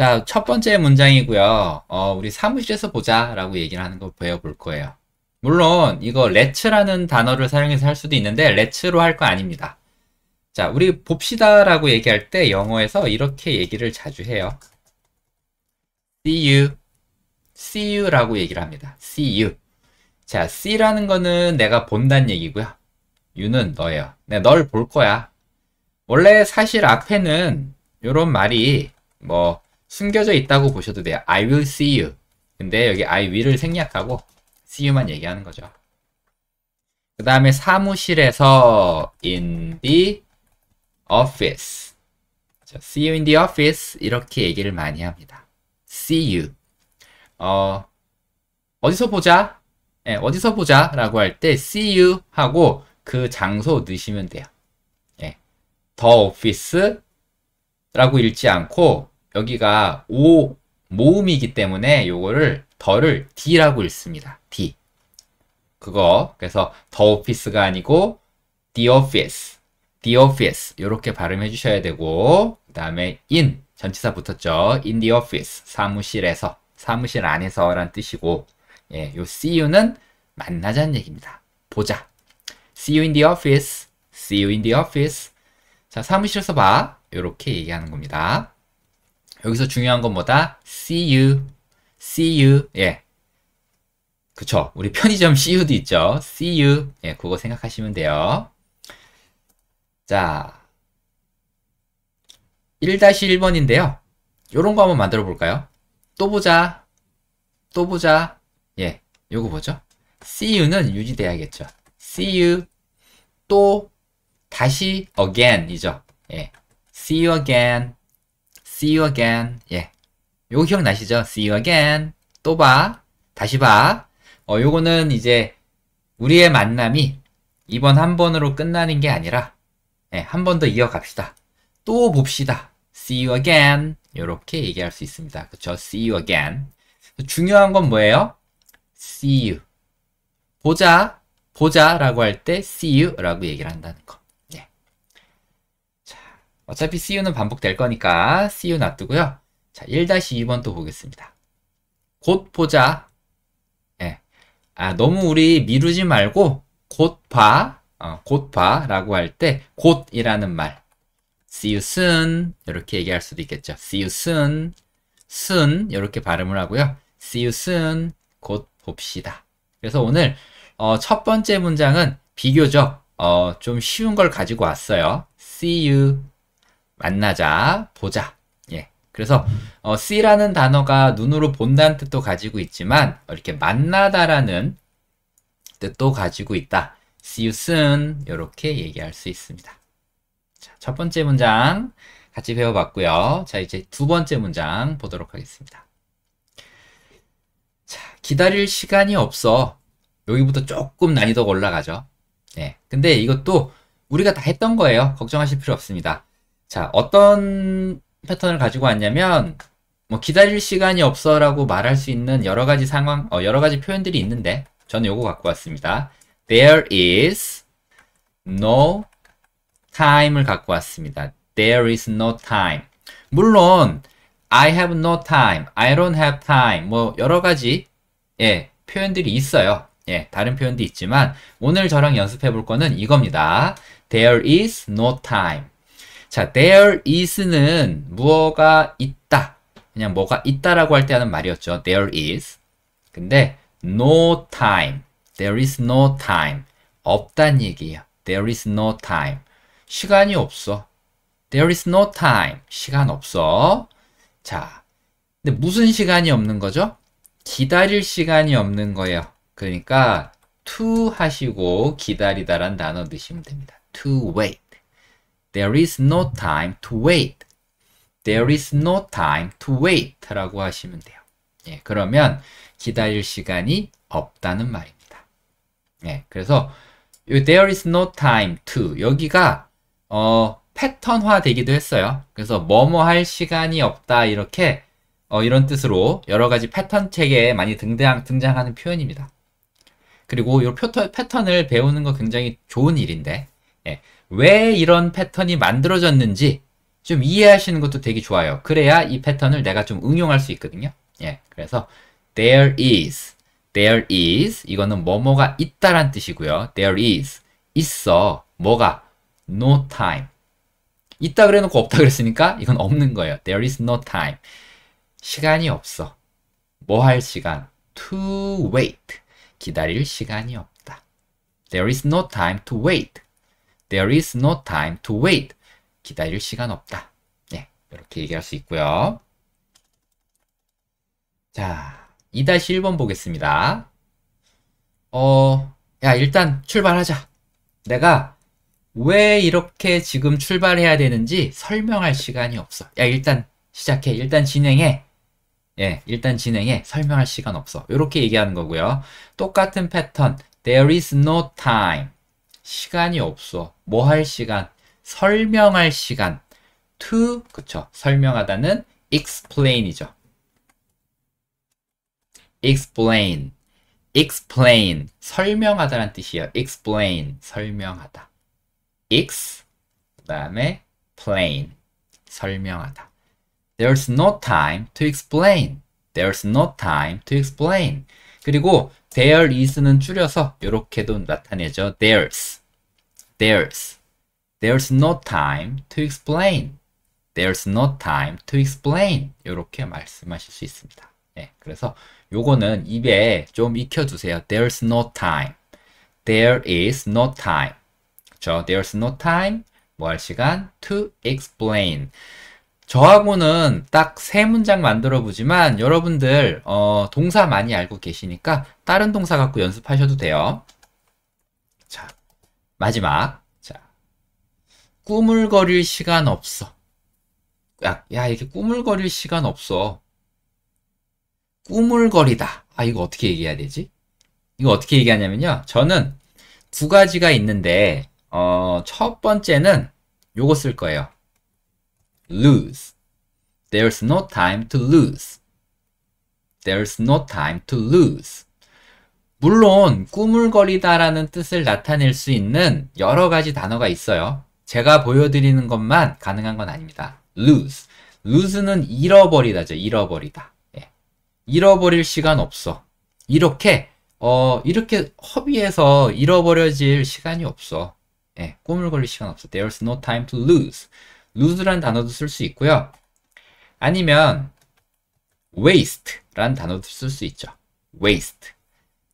자, 첫 번째 문장이고요. 어, 우리 사무실에서 보자 라고 얘기를 하는 거 배워볼 거예요. 물론 이거 let's라는 단어를 사용해서 할 수도 있는데 let's로 할 거 아닙니다. 자, 우리 봅시다 라고 얘기할 때 영어에서 이렇게 얘기를 자주 해요. see you, see you 라고 얘기를 합니다. see you. 자, see라는 거는 내가 본다는 얘기고요. you는 너예요. 내가 네, 널 볼 거야. 원래 사실 앞에는 이런 말이 뭐 숨겨져 있다고 보셔도 돼요. I will see you. 근데 여기 I will을 생략하고 see you만 얘기하는 거죠. 그 다음에 사무실에서 in the office. 그렇죠. see you in the office 이렇게 얘기를 많이 합니다. see you. 어, 어디서 보자? 네, 어디서 보자? 라고 할 때 see you 하고 그 장소 넣으시면 돼요. 더 네. 오피스라고 읽지 않고 여기가 오 모음이기 때문에 요거를 더 를 D라고 읽습니다. D. 그거. 그래서 더 오피스가 아니고 the office. the office. 요렇게 발음해 주셔야 되고 그다음에 in 전치사 붙었죠. in the office. 사무실에서. 사무실 안에서 라는 뜻이고 예, 요 see you는 만나자는 얘기입니다. 보자. see you in the office. see you in the office. 자, 사무실에서 봐. 요렇게 얘기하는 겁니다. 여기서 중요한 건 뭐다? See you. See you. 예. 그쵸. 우리 편의점 CU도 있죠. See you. 예, 그거 생각하시면 돼요. 자. 1-1번인데요. 요런 거 한번 만들어 볼까요? 또 보자. 또 보자. 예. 요거 뭐죠? See you는 유지돼야겠죠. See you. 또. 다시 again이죠. 예. See you again. See you again. 예. 요거 기억나시죠? See you again. 또 봐. 다시 봐. 어, 요거는 이제 우리의 만남이 이번 한 번으로 끝나는 게 아니라 예, 한 번 더 이어갑시다. 또 봅시다. See you again. 요렇게 얘기할 수 있습니다. 그쵸? See you again. 중요한 건 뭐예요? See you. 보자, 보자 라고 할 때 see you 라고 얘기를 한다는 거. 어차피 CU는 반복될 거니까 CU 놔두고요. 자, 1-2번 또 보겠습니다. 곧 보자. 예. 아, 너무 우리 미루지 말고 곧 봐. 어, 곧 봐라고 할 때 곧이라는 말. see you soon 이렇게 얘기할 수도 있겠죠. see you soon. soon 이렇게 발음을 하고요. see you soon 곧 봅시다. 그래서 오늘 어, 첫 번째 문장은 비교적 어, 좀 쉬운 걸 가지고 왔어요. see you 만나자, 보자. 예. 그래서 어, C라는 단어가 눈으로 본다는 뜻도 가지고 있지만 이렇게 만나다라는 뜻도 가지고 있다. See you soon 이렇게 얘기할 수 있습니다. 자, 첫 번째 문장 같이 배워봤고요. 자, 이제 두 번째 문장 보도록 하겠습니다. 자, 기다릴 시간이 없어. 여기부터 조금 난이도가 올라가죠. 네, 근데 이것도 우리가 다 했던 거예요. 걱정하실 필요 없습니다. 자, 어떤 패턴을 가지고 왔냐면, 뭐, 기다릴 시간이 없어라고 말할 수 있는 여러 가지 상황, 어, 여러 가지 표현들이 있는데, 저는 요거 갖고 왔습니다. There is no time을 갖고 왔습니다. There is no time. 물론, I have no time, I don't have time, 뭐, 여러 가지, 예, 표현들이 있어요. 예, 다른 표현도 있지만, 오늘 저랑 연습해 볼 거는 이겁니다. There is no time. 자, there is는 무엇가 있다. 그냥 뭐가 있다라고 할 때 하는 말이었죠. There is. 근데 no time. There is no time. 없단 얘기예요. There is no time. 시간이 없어. There is no time. 시간 없어. 자, 근데 무슨 시간이 없는 거죠? 기다릴 시간이 없는 거예요. 그러니까 to 하시고 기다리다란 단어 넣으시면 됩니다. to wait. There is no time to wait. There is no time to wait 라고 하시면 돼요. 예, 그러면 기다릴 시간이 없다는 말입니다. 예, 그래서 there is no time to 여기가 어, 패턴화 되기도 했어요. 그래서 뭐뭐 할 시간이 없다 이렇게 어, 이런 뜻으로 여러 가지 패턴 책에 많이 등장, 등장하는 표현입니다. 그리고 이 패턴, 패턴을 배우는 거 굉장히 좋은 일인데 예, 왜 이런 패턴이 만들어졌는지 좀 이해하시는 것도 되게 좋아요. 그래야 이 패턴을 내가 좀 응용할 수 있거든요. 예, 그래서 there is, there is 이거는 뭐뭐가 있다란 뜻이고요. there is 있어 뭐가 no time 있다 그래놓고 없다 그랬으니까 이건 없는 거예요. There is no time. 시간이 없어. 뭐 할 시간? To wait. 기다릴 시간이 없다. There is no time to wait. There is no time to wait. 기다릴 시간 없다. 예, 이렇게 얘기할 수 있고요. 자, 2-1번 보겠습니다. 어, 야, 일단 출발하자. 내가 왜 이렇게 지금 출발해야 되는지 설명할 시간이 없어. 야, 일단 시작해. 일단 진행해. 예, 일단 진행해. 설명할 시간 없어. 이렇게 얘기하는 거고요. 똑같은 패턴. There is no time. 시간이 없어. 뭐 할 시간? 설명할 시간. to 그쵸? 설명하다는 explain이죠. explain, explain 설명하다란 뜻이에요. explain 설명하다. ex 그다음에 plain 설명하다. There's no time to explain. There's no time to explain. 그리고 there is는 줄여서 이렇게도 나타내죠. There's, there's, there's no time to explain. There's no time to explain. 이렇게 말씀하실 수 있습니다. 예, 그래서 요거는 입에 좀 익혀주세요. There's no time. There is no time. 그 There's no time. 뭐 할 시간? To explain. 저하고는 딱 세 문장 만들어 보지만 여러분들 어, 동사 많이 알고 계시니까 다른 동사 갖고 연습하셔도 돼요. 자, 마지막. 자, 꾸물거릴 시간 없어. 야, 야, 이게 꾸물거릴 시간 없어. 꾸물거리다. 아, 이거 어떻게 얘기해야 되지? 이거 어떻게 얘기하냐면요. 저는 두 가지가 있는데, 어, 첫 번째는 요거 쓸 거예요. lose. There's no time to lose. There's no time to lose. 물론 꾸물거리다라는 뜻을 나타낼 수 있는 여러 가지 단어가 있어요. 제가 보여드리는 것만 가능한 건 아닙니다. lose. lose는 잃어버리다죠. 잃어버리다. 예. 잃어버릴 시간 없어. 이렇게 어 이렇게 허비해서 잃어버려질 시간이 없어. 예. 꿈을 걸릴 시간 없어. There's no time to lose. lose란 단어도 쓸 수 있고요. 아니면 waste라는 단어도 쓸 수 있죠. waste.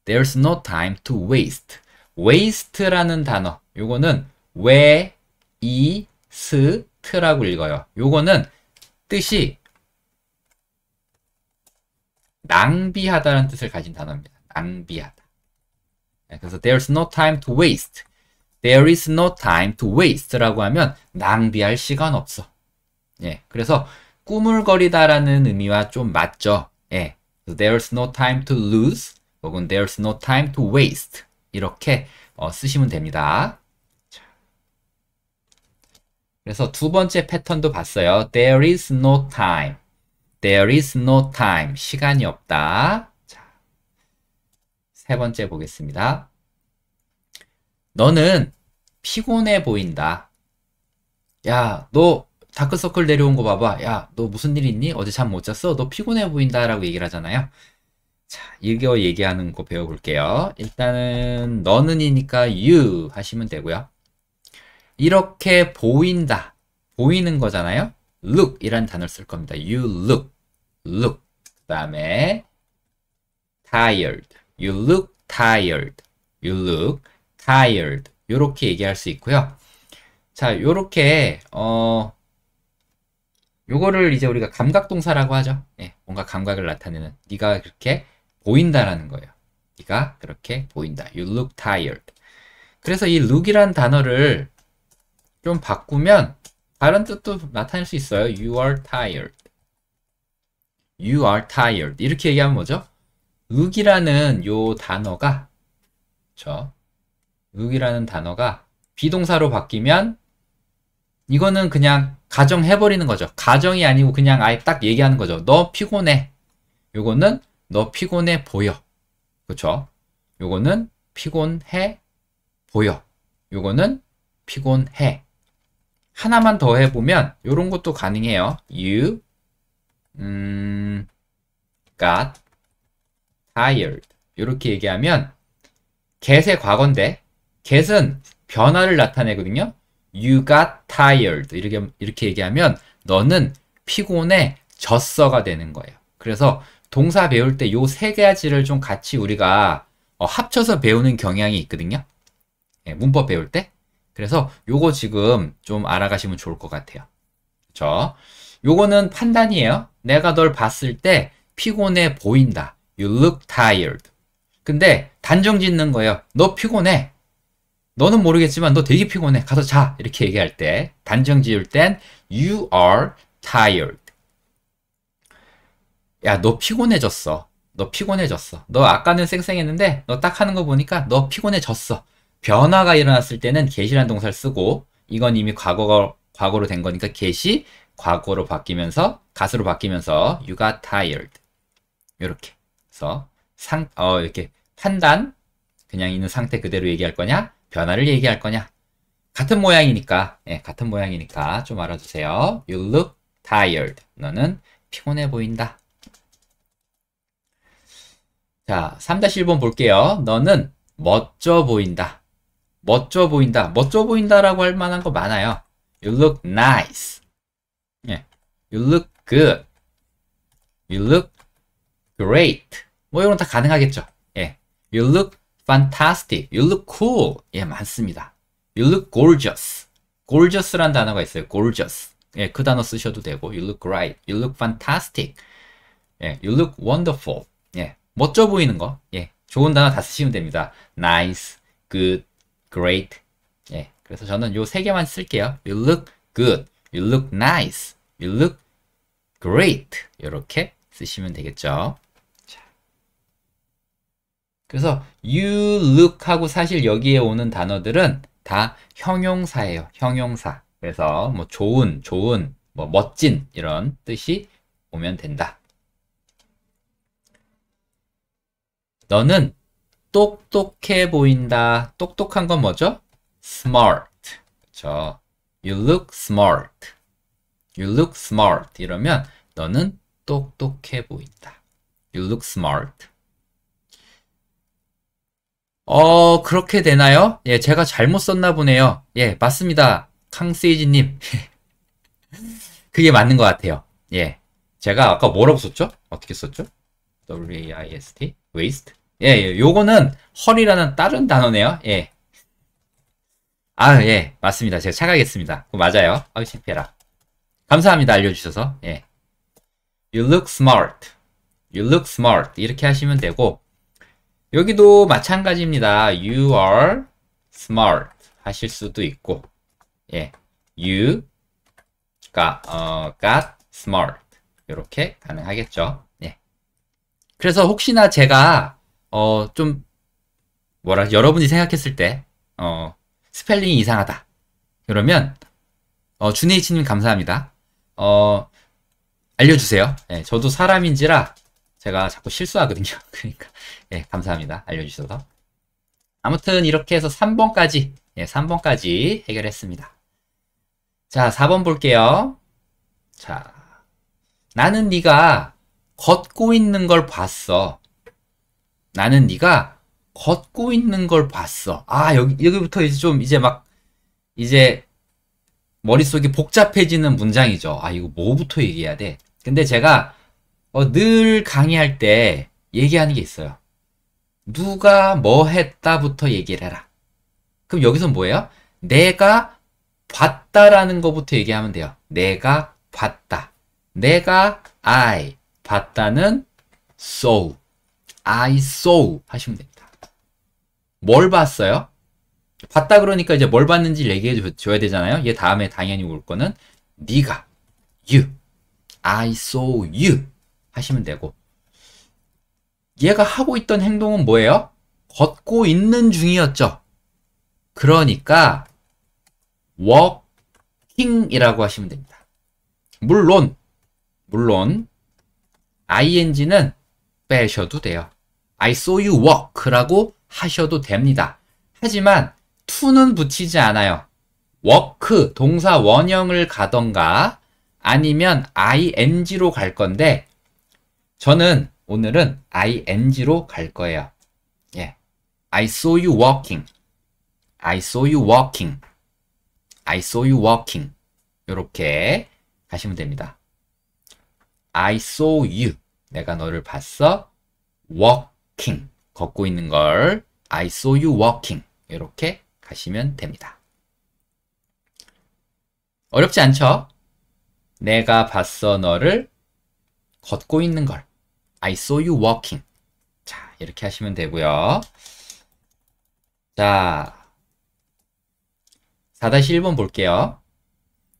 There's no time to waste. waste라는 단어. 요거는 왜, 이, 스, 트라고 읽어요. 요거는 뜻이 낭비하다라는 뜻을 가진 단어입니다. 낭비하다. 네, 그래서 there's no time to waste. There is no time to waste라고 하면 낭비할 시간 없어. 예, 그래서 꾸물거리다라는 의미와 좀 맞죠. 예, there's no time to lose 혹은 there's no time to waste 이렇게 어, 쓰시면 됩니다. 그래서 두 번째 패턴도 봤어요. There is no time. There is no time. 시간이 없다. 자, 세 번째 보겠습니다. 너는 피곤해 보인다. 야, 너 다크서클 내려온 거 봐봐. 야, 너 무슨 일 있니? 어제 잠 못 잤어? 너 피곤해 보인다. 라고 얘기를 하잖아요. 자, 이거 얘기하는 거 배워볼게요. 일단은 너는이니까 you 하시면 되고요. 이렇게 보인다. 보이는 거잖아요. look 이란 단어를 쓸 겁니다. you look, look. 그 다음에 tired. you look tired. you look tired. 이렇게 얘기할 수 있고요. 자, 요렇게 어 요거를 이제 우리가 감각 동사라고 하죠. 네, 뭔가 감각을 나타내는 네가 그렇게 보인다라는 거예요. 네가 그렇게 보인다. You look tired. 그래서 이 look이란 단어를 좀 바꾸면 다른 뜻도 나타낼 수 있어요. You are tired. You are tired. 이렇게 얘기하면 뭐죠? look이라는 요 단어가 저 윽이라는 단어가 비동사로 바뀌면 이거는 그냥 가정해버리는 거죠. 가정이 아니고 그냥 아예 딱 얘기하는 거죠. 너 피곤해. 요거는 너 피곤해 보여. 그쵸? 요거는 피곤해 보여. 요거는 피곤해. 하나만 더 해보면 요런 것도 가능해요. You 음, got tired. 이렇게 얘기하면 get의 과거인데 get은 변화를 나타내거든요. You got tired. 이렇게, 이렇게 얘기하면 너는 피곤해 졌어가 되는 거예요. 그래서 동사 배울 때 요 세 가지를 좀 같이 우리가 어, 합쳐서 배우는 경향이 있거든요. 예, 문법 배울 때. 그래서 요거 지금 좀 알아가시면 좋을 것 같아요. 그렇 요거는 판단이에요. 내가 널 봤을 때 피곤해 보인다. You look tired. 근데 단정 짓는 거예요. 너 피곤해. 너는 모르겠지만 너 되게 피곤해. 가서 자. 이렇게 얘기할 때 단정 지을 땐 you are tired. 야, 너 피곤해졌어. 너 피곤해졌어. 너 아까는 쌩쌩했는데 너 딱 하는 거 보니까 너 피곤해졌어. 변화가 일어났을 때는 get이라는 동사를 쓰고 이건 이미 과거가 과거로 된 거니까 get이 과거로 바뀌면서 가수로 바뀌면서 you got tired. 이렇게. 그래서 상 어 이렇게 판단 그냥 있는 상태 그대로 얘기할 거냐? 변화를 얘기할 거냐? 같은 모양이니까, 예, 같은 모양이니까 좀 알아두세요. You look tired. 너는 피곤해 보인다. 자, 3-1번 볼게요. 너는 멋져 보인다. 멋져 보인다. 멋져 보인다라고 할 만한 거 많아요. You look nice. 예. You look good. You look great. 뭐 이런 거다 가능하겠죠. 예. You look fantastic, you look cool. 예, 많습니다. you look gorgeous. gorgeous란 단어가 있어요. gorgeous. 예, 그 단어 쓰셔도 되고, you look great, you look fantastic. 예, you look wonderful. 예, 멋져 보이는 거. 예, 좋은 단어 다 쓰시면 됩니다. nice, good, great. 예, 그래서 저는 요 세 개만 쓸게요. you look good, you look nice, you look great. 이렇게 쓰시면 되겠죠. 그래서 you look 하고 사실 여기에 오는 단어들은 다 형용사예요. 형용사. 그래서 뭐 좋은, 좋은, 뭐 멋진 이런 뜻이 오면 된다. 너는 똑똑해 보인다. 똑똑한 건 뭐죠? smart. 그렇죠. You look smart. You look smart 이러면 너는 똑똑해 보인다. You look smart. 어, 그렇게 되나요? 예, 제가 잘못 썼나 보네요. 예, 맞습니다. 캉세이지님 그게 맞는 것 같아요. 예. 제가 아까 뭐라고 썼죠? 어떻게 썼죠? W-A-I-S-T? waste? 예, 예, 요거는 허리라는 다른 단어네요. 예. 아, 예. 맞습니다. 제가 착각했습니다. 맞아요. 아유, 창피해라. 감사합니다. 알려주셔서. 예. You look smart. You look smart. 이렇게 하시면 되고, 여기도 마찬가지입니다. You are smart 하실 수도 있고 예, you got, 어, got smart 이렇게 가능하겠죠. 예. 그래서 혹시나 제가 어, 좀 뭐라 여러분이 생각했을 때 어, 스펠링이 이상하다 그러면 어, 준혜이치님 감사합니다. 어, 알려주세요. 예, 저도 사람인지라 제가 자꾸 실수하거든요. 그러니까 네, 감사합니다. 알려주셔서. 아무튼 이렇게 해서 3번까지, 예, 3번까지 해결했습니다. 자, 4번 볼게요. 자, 나는 네가 걷고 있는 걸 봤어. 나는 네가 걷고 있는 걸 봤어. 아, 여기, 여기부터 이제 좀 이제 막, 이제 머릿속이 복잡해지는 문장이죠. 아, 이거 뭐부터 얘기해야 돼? 근데 제가 어, 늘 강의할 때 얘기하는 게 있어요. 누가 뭐 했다부터 얘기를 해라. 그럼 여기서 뭐예요? 내가 봤다라는 것부터 얘기하면 돼요. 내가 봤다. 내가 I 봤다는 saw. I saw 하시면 됩니다. 뭘 봤어요? 봤다 그러니까 이제 뭘 봤는지 얘기해 줘야 되잖아요. 얘 다음에 당연히 올 거는 네가 you I saw you 하시면 되고 얘가 하고 있던 행동은 뭐예요? 걷고 있는 중이었죠. 그러니까 walking이라고 하시면 됩니다. 물론 물론 ing는 빼셔도 돼요. I saw you walk라고 하셔도 됩니다. 하지만 to는 붙이지 않아요. walk 동사 원형을 가던가 아니면 ing로 갈 건데 저는 오늘은 ing로 갈 거예요. 예. I saw you walking. I saw you walking. I saw you walking. 이렇게 가시면 됩니다. I saw you. 내가 너를 봤어. walking. 걷고 있는 걸 I saw you walking. 이렇게 가시면 됩니다. 어렵지 않죠? 내가 봤어 너를 걷고 있는 걸. I saw you walking. 자, 이렇게 하시면 되고요. 자, 4-1번 볼게요.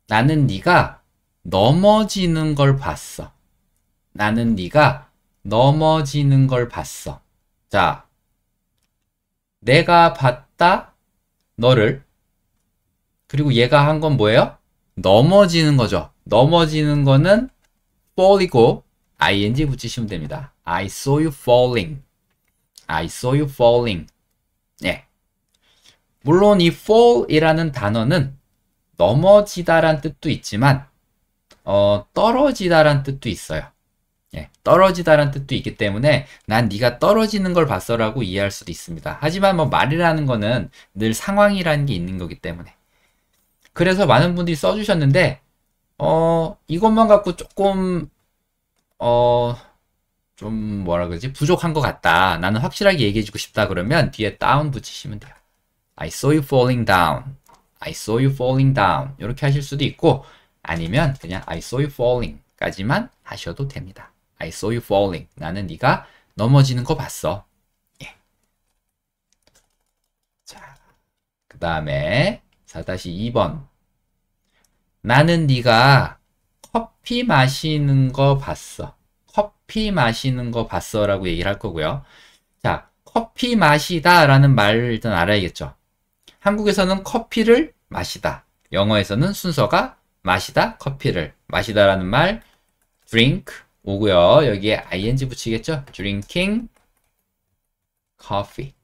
나는 네가 넘어지는 걸 봤어. 나는 네가 넘어지는 걸 봤어. 자, 내가 봤다 너를 그리고 얘가 한 건 뭐예요? 넘어지는 거죠. 넘어지는 거는 fall이고 ing 붙이시면 됩니다. I saw you falling. I saw you falling. 예. 물론 이 fall이라는 단어는 넘어지다란 뜻도 있지만 어, 떨어지다란 뜻도 있어요. 예, 떨어지다란 뜻도 있기 때문에 난 네가 떨어지는 걸 봤어라고 이해할 수도 있습니다. 하지만 뭐 말이라는 거는 늘 상황이라는 게 있는 거기 때문에 그래서 많은 분들이 써주셨는데 어, 이것만 갖고 조금 어, 좀 뭐라 그러지? 부족한 것 같다. 나는 확실하게 얘기해주고 싶다. 그러면 뒤에 down 붙이시면 돼요. I saw you falling down. I saw you falling down. 이렇게 하실 수도 있고 아니면 그냥 I saw you falling 까지만 하셔도 됩니다. I saw you falling. 나는 네가 넘어지는 거 봤어. 예. 자, 그 다음에 4-2번. 나는 네가 커피 마시는 거 봤어. 커피 마시는 거 봤어 라고 얘기를 할 거고요. 자, 커피 마시다 라는 말을 일단 알아야겠죠. 한국에서는 커피를 마시다. 영어에서는 순서가 마시다, 커피를. 마시다 라는 말, drink 오고요. 여기에 ing 붙이겠죠. drinking coffee.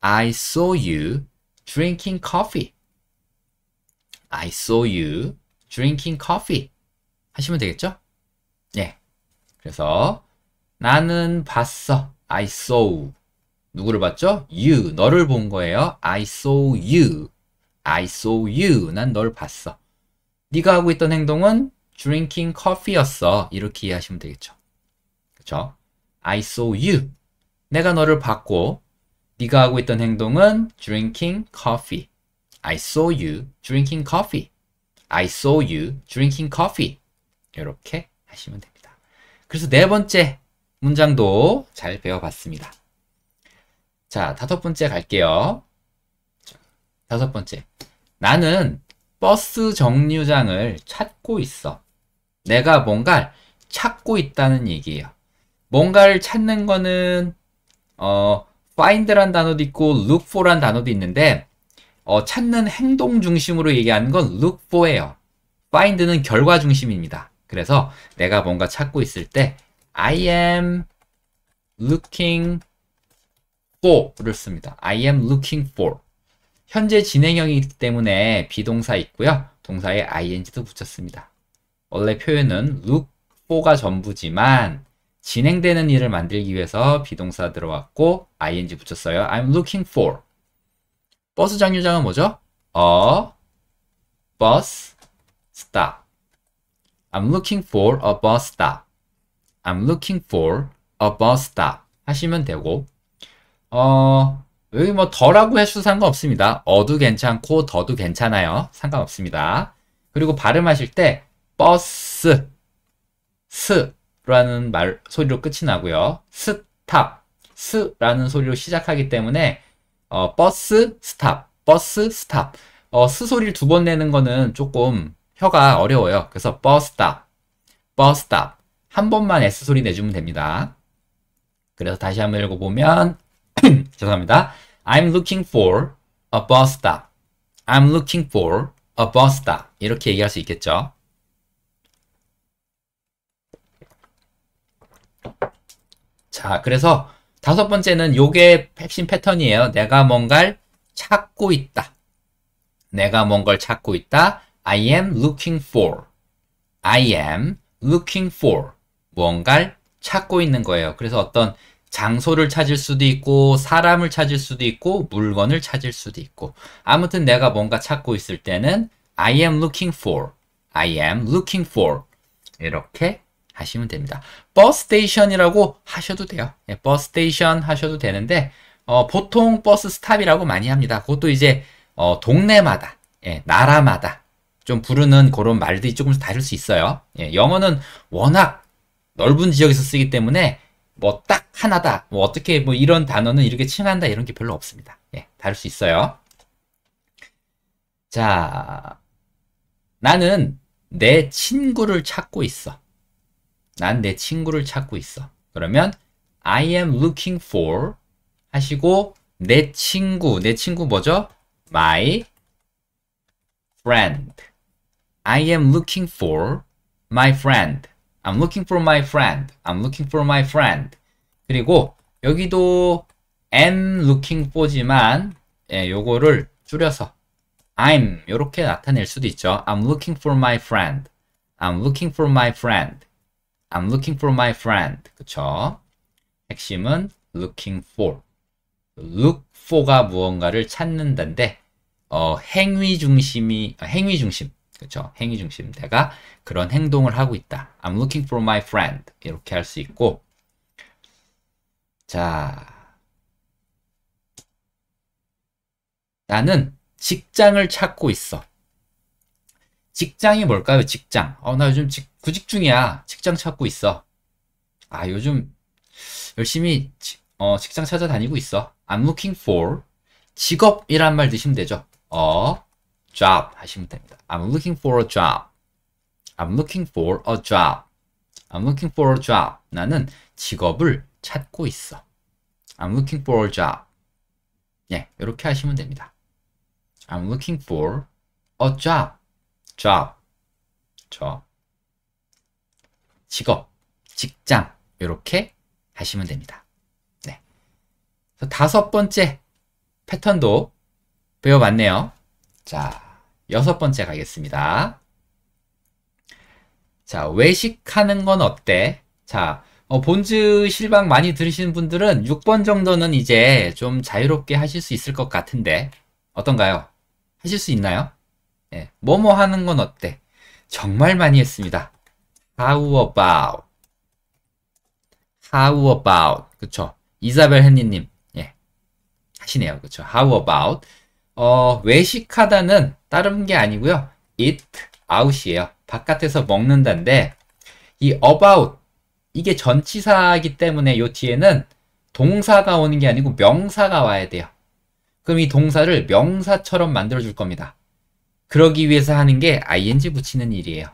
I saw you drinking coffee. I saw you drinking coffee 하시면 되겠죠? 예. 그래서 나는 봤어. I saw. 누구를 봤죠? You. 너를 본 거예요. I saw you. I saw you. 난 널 봤어. 네가 하고 있던 행동은 drinking coffee였어. 이렇게 이해하시면 되겠죠. 그쵸? I saw you. 내가 너를 봤고 네가 하고 있던 행동은 drinking coffee. I saw you drinking coffee. I saw you drinking coffee. 이렇게 하시면 됩니다. 그래서 네 번째 문장도 잘 배워봤습니다. 자, 다섯 번째 갈게요. 다섯 번째. 나는 버스 정류장을 찾고 있어. 내가 뭔가 찾고 있다는 얘기예요. 뭔가를 찾는 거는 어 find란 단어도 있고 look for란 단어도 있는데 어, 찾는 행동 중심으로 얘기하는 건 look for예요. find는 결과 중심입니다. 그래서 내가 뭔가 찾고 있을 때 I am looking for를 씁니다. I am looking for. 현재 진행형이기 때문에 비동사 있고요. 동사에 ing도 붙였습니다. 원래 표현은 look for가 전부지만 진행되는 일을 만들기 위해서 비동사 들어왔고 ing 붙였어요. I'm looking for. 버스 장류장은 뭐죠? 어, 버스 stop. I'm looking for a bus stop. I'm looking for a bus stop 하시면 되고 어, 여기 뭐 더라고 해도 상관없습니다. 어도 괜찮고 더도 괜찮아요. 상관없습니다. 그리고 발음하실 때 버스 스라는 말 소리로 끝이 나고요. 스탑 스라는 소리로 시작하기 때문에 어, 버스 스탑, 버스 스탑. 어, 스 소리를 두 번 내는 거는 조금 혀가 어려워요. 그래서 버스탑, 버스탑. 한 번만 S 소리 내주면 됩니다. 그래서 다시 한 번 읽어보면 죄송합니다. I'm looking for a bus stop. I'm looking for a bus stop. 이렇게 얘기할 수 있겠죠. 자, 그래서 다섯 번째는 요게 핵심 패턴이에요. 내가 뭔가를 찾고 있다. 내가 뭔가를 찾고 있다. I am looking for. I am looking for. 무언가를 찾고 있는 거예요. 그래서 어떤 장소를 찾을 수도 있고 사람을 찾을 수도 있고 물건을 찾을 수도 있고 아무튼 내가 뭔가 찾고 있을 때는 I am looking for. I am looking for. 이렇게 하시면 됩니다. 버스 테이션이라고 하셔도 돼요. 예, 버스 스테이션 하셔도 되는데 어, 보통 버스 스탑이라고 많이 합니다. 그것도 이제 어, 동네마다, 예, 나라마다 좀 부르는 그런 말들이 조금씩 다를 수 있어요. 예, 영어는 워낙 넓은 지역에서 쓰기 때문에 뭐 딱 하나다, 뭐 어떻게 뭐 이런 단어는 이렇게 칭한다 이런 게 별로 없습니다. 예, 다를 수 있어요. 자, 나는 내 친구를 찾고 있어. 난내 친구를 찾고 있어. 그러면 I am looking for 하시고 내 친구, 내 친구 뭐죠? My friend. I am looking for my friend. I'm looking for my friend. I'm looking for my friend. 그리고 여기도 am looking for지만 예, 요거를 줄여서 I'm 이렇게 나타낼 수도 있죠. I'm looking for my friend. I'm looking for my friend. I'm looking for my friend. 그쵸? 핵심은 looking for. look for가 무언가를 찾는다인데 어, 행위 중심이 아, 행위 중심. 그쵸? 행위 중심. 내가 그런 행동을 하고 있다. I'm looking for my friend. 이렇게 할 수 있고 자 나는 직장을 찾고 있어. 직장이 뭘까요? 직장. 어, 나 요즘 직, 구직 중이야. 직장 찾고 있어. 아, 요즘 열심히 지, 어, 직장 찾아다니고 있어. I'm looking for 직업이란 말 드시면 되죠. 어, job 하시면 됩니다. I'm looking for a job. I'm looking for a job. I'm looking for a job. 나는 직업을 찾고 있어. I'm looking for a job. 예, 이렇게 하시면 됩니다. I'm looking for a job. job, job. 직업, 직장 이렇게 하시면 됩니다. 네. 다섯 번째 패턴도 배워봤네요. 자, 여섯 번째 가겠습니다. 자, 외식하는 건 어때? 자, 어, 본즈 실방 많이 들으시는 분들은 6번 정도는 이제 좀 자유롭게 하실 수 있을 것 같은데 어떤가요? 하실 수 있나요? 예, 뭐뭐 하는 건 어때? 정말 많이 했습니다. How about? How about? 그쵸? 이사벨 헨리님, 예. 하시네요. 그쵸? How about? 어, 외식하다는 다른 게 아니고요. eat out이에요. 바깥에서 먹는다인데, 이 about, 이게 전치사이기 때문에 요 뒤에는 동사가 오는 게 아니고 명사가 와야 돼요. 그럼 이 동사를 명사처럼 만들어 줄 겁니다. 그러기 위해서 하는 게 ing 붙이는 일이에요.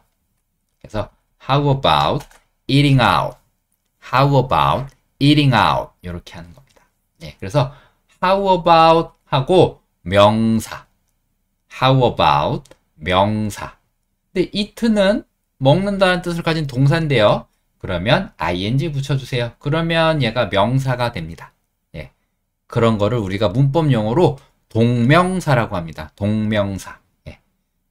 그래서 how about eating out? how about eating out? 이렇게 하는 겁니다. 예, 그래서 how about 하고 명사 how about 명사 근데 eat는 먹는다는 뜻을 가진 동사인데요. 그러면 ing 붙여주세요. 그러면 얘가 명사가 됩니다. 예, 그런 거를 우리가 문법 용어로 동명사라고 합니다. 동명사.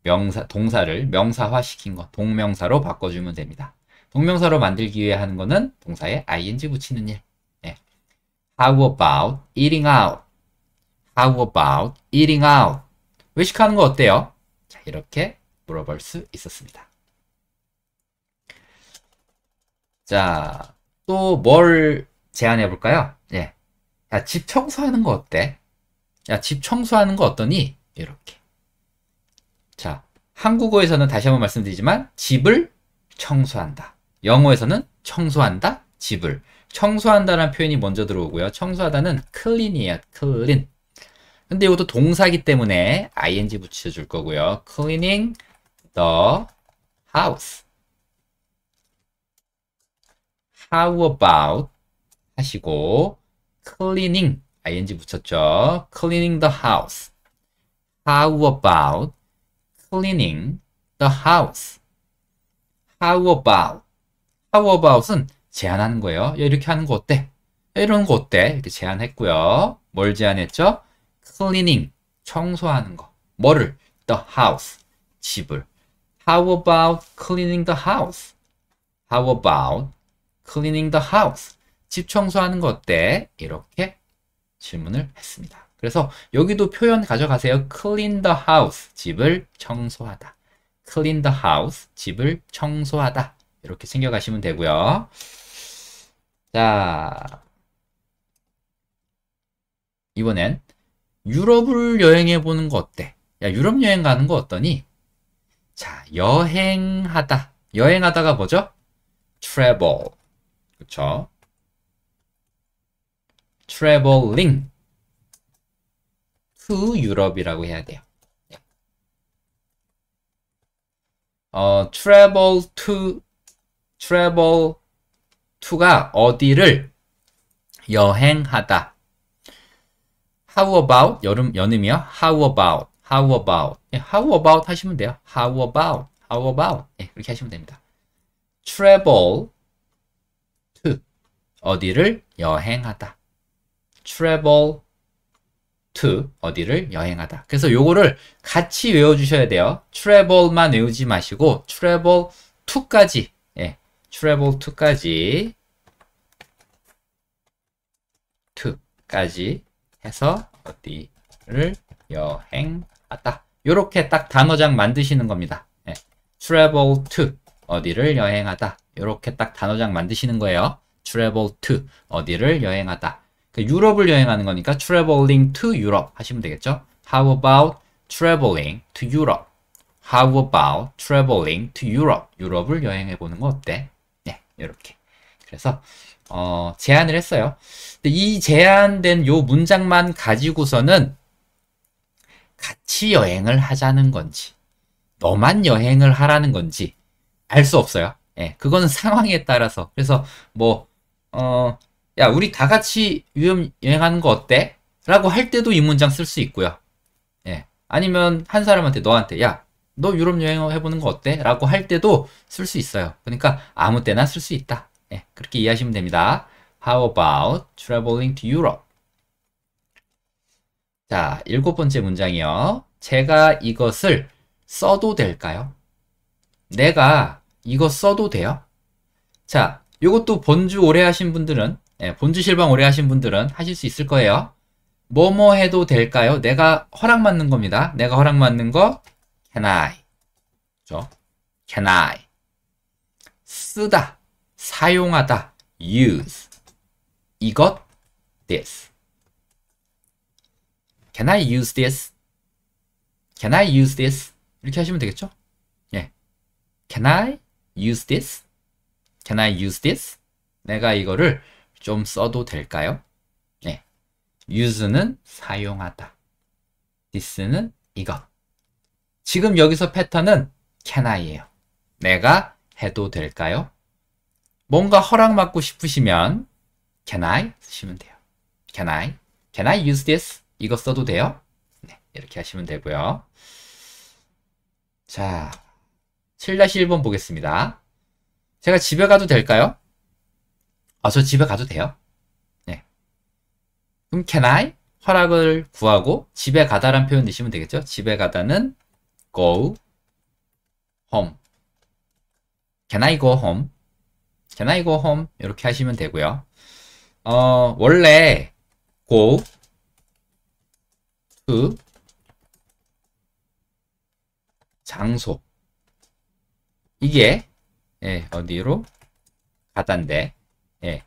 명사, 동사를 명사화시킨 것, 동명사로 바꿔주면 됩니다. 동명사로 만들기 위해 하는 것은 동사에 ing 붙이는 일. 네. How about eating out? How about eating out? 외식하는 거 어때요? 자, 이렇게 물어볼 수 있었습니다. 자, 또 뭘 제안해 볼까요? 네. 예. 야, 집 청소하는 거 어때? 야, 집 청소하는 거 어떠니? 이렇게. 자, 한국어에서는 다시 한번 말씀드리지만 집을 청소한다. 영어에서는 청소한다, 집을. 청소한다라는 표현이 먼저 들어오고요. 청소하다는 clean이에요, clean. 근데 이것도 동사기 때문에 ing 붙여줄 거고요. cleaning the house. How about 하시고 cleaning ing 붙였죠. cleaning the house. How about cleaning the house. How about? How about은 제안하는 거예요. 야, 이렇게 하는 거 어때? 야, 이런 거 어때? 이렇게 제안했고요. 뭘 제안했죠? cleaning, 청소하는 거. 뭐를? the house, 집을. How about cleaning the house? How about cleaning the house? 집 청소하는 거 어때? 이렇게 질문을 했습니다. 그래서 여기도 표현 가져가세요. clean the house, 집을 청소하다. clean the house, 집을 청소하다. 이렇게 챙겨가시면 되고요. 자, 이번엔 유럽을 여행해 보는 거 어때? 야, 유럽 여행 가는 거 어떠니? 자, 여행하다. 여행하다가 뭐죠? travel. 그쵸? traveling. to 유럽이라고 해야 돼요. 어, travel to travel to가 어디를 여행하다. How about 여름 연음이요? How about How about How about 하시면 돼요. How about How about 예, 그렇게 하시면 됩니다. Travel to 어디를 여행하다. Travel to 어디를 여행하다. 그래서 요거를 같이 외워주셔야 돼요. travel만 외우지 마시고 travel to까지 예, travel to까지 to까지 해서 어디를 여행하다. 요렇게 딱 단어장 만드시는 겁니다. 예, travel to 어디를 여행하다. 요렇게 딱 단어장 만드시는 거예요. travel to 어디를 여행하다. 그 유럽을 여행하는 거니까 traveling to Europe 하시면 되겠죠. How about traveling to Europe? How about traveling to Europe? 유럽을 여행해 보는 거 어때? 네, 이렇게. 그래서 어, 제안을 했어요. 근데 이 제안된 요 문장만 가지고서는 같이 여행을 하자는 건지 너만 여행을 하라는 건지 알 수 없어요. 예, 그거 상황에 따라서. 그래서 뭐 어, 야 우리 다 같이 위험 여행하는 거 어때? 라고 할 때도 이 문장 쓸 수 있고요. 예. 아니면 한 사람한테 너한테 야너 유럽 여행 해보는 거 어때? 라고 할 때도 쓸 수 있어요. 그러니까 아무 때나 쓸 수 있다. 예. 그렇게 이해하시면 됩니다. How about traveling to Europe? 자, 일곱 번째 문장이요. 제가 이것을 써도 될까요? 내가 이거 써도 돼요? 자, 이것도 본주 오래 하신 분들은 예, 본주 실방 오래 하신 분들은 하실 수 있을 거예요. 뭐뭐 뭐 해도 될까요? 내가 허락 받는 겁니다. 내가 허락 받는 거 can I 그죠? can I 쓰다 사용하다 use 이것 this can I use this can I use this 이렇게 하시면 되겠죠? 예. can I use this can I use this 내가 이거를 좀 써도 될까요? 네. use는 사용하다. this는 이것. 지금 여기서 패턴은 can I예요. 내가 해도 될까요? 뭔가 허락받고 싶으시면 can I 쓰시면 돼요. can I? can I use this? 이거 써도 돼요? 네, 이렇게 하시면 되고요. 자, 7-1번 보겠습니다. 제가 집에 가도 될까요? 아, 저 집에 가도 돼요? 네. 그럼 can I? 허락을 구하고 집에 가다란 표현 넣으시면 되겠죠? 집에 가다는 go home. Can I go home? Can I go home? 이렇게 하시면 되고요. 어, 원래 go to 장소 이게 예, 어디로 가단데 예.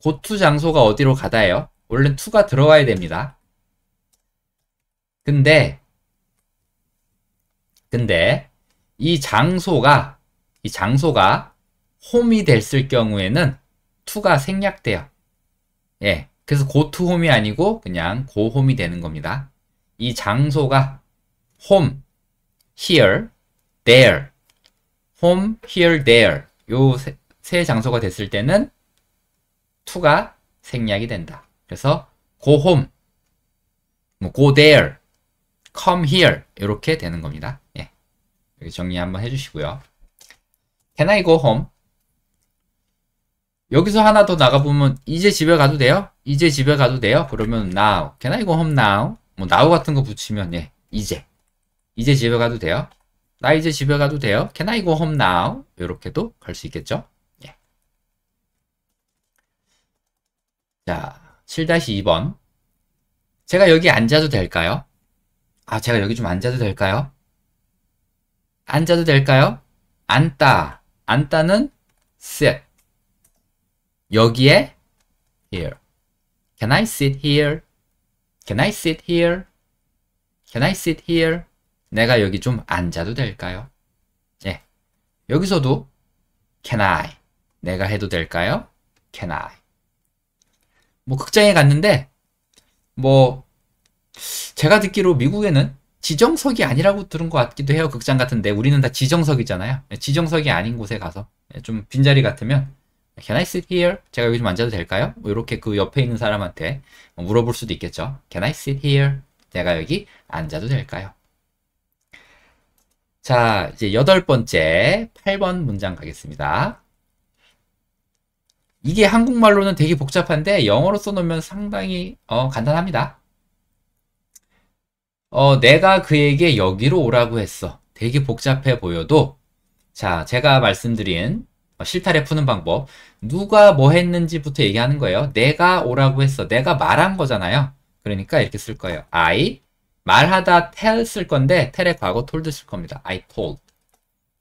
고투 장소가 어디로 가다예요? 원래 투가 들어와야 됩니다. 근데 근데 이 장소가 이 장소가 홈이 됐을 경우에는 투가 생략돼요. 예. 그래서 고투 홈이 아니고 그냥 고 홈이 되는 겁니다. 이 장소가 홈 o m e here, there, home, here, there 요 세 장소가 됐을 때는 to가 생략이 된다. 그래서 go home, 뭐 go there, come here 이렇게 되는 겁니다. 예. 여기 정리 한번 해주시고요. Can I go home? 여기서 하나 더 나가보면 이제 집에 가도 돼요? 이제 집에 가도 돼요? 그러면 now. Can I go home now? 뭐 now 같은 거 붙이면 예, 이제. 이제 집에 가도 돼요? 나 이제 집에 가도 돼요? Can I go home now? 이렇게도 갈 수 있겠죠? 자, 7-2번. 제가 여기 앉아도 될까요? 아, 제가 여기 좀 앉아도 될까요? 앉아도 될까요? 앉다. 앉다는 sit. 여기에 here. Can I sit here? Can I sit here? Can I sit here? 내가 여기 좀 앉아도 될까요? 예. 여기서도 can I 내가 해도 될까요? can I 뭐 극장에 갔는데 뭐 제가 듣기로 미국에는 지정석이 아니라고 들은 것 같기도 해요. 극장 같은데 우리는 다 지정석이잖아요. 네, 지정석이 아닌 곳에 가서 네, 좀 빈자리 같으면 Can I sit here? 제가 여기 좀 앉아도 될까요? 뭐 이렇게 그 옆에 있는 사람한테 뭐 물어볼 수도 있겠죠. Can I sit here? 내가 여기 앉아도 될까요? 자, 이제 여덟 번째 8번 문장 가겠습니다. 이게 한국말로는 되게 복잡한데 영어로 써놓으면 상당히 어, 간단합니다. 어, 내가 그에게 여기로 오라고 했어. 되게 복잡해 보여도 자 제가 말씀드린 어, 실타래 푸는 방법 누가 뭐 했는지부터 얘기하는 거예요. 내가 오라고 했어. 내가 말한 거잖아요. 그러니까 이렇게 쓸 거예요. I 말하다 tell 쓸 건데 tell의 과거 told 쓸 겁니다. I told.